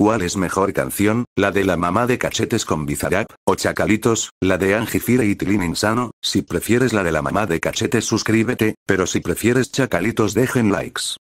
¿Cuál es mejor canción? ¿La de la mamá de cachetes con Bizarrap? ¿O Chacalitos? ¿La de Angifire y Tilín Insano? Si prefieres la de la mamá de cachetes suscríbete, pero si prefieres Chacalitos dejen likes.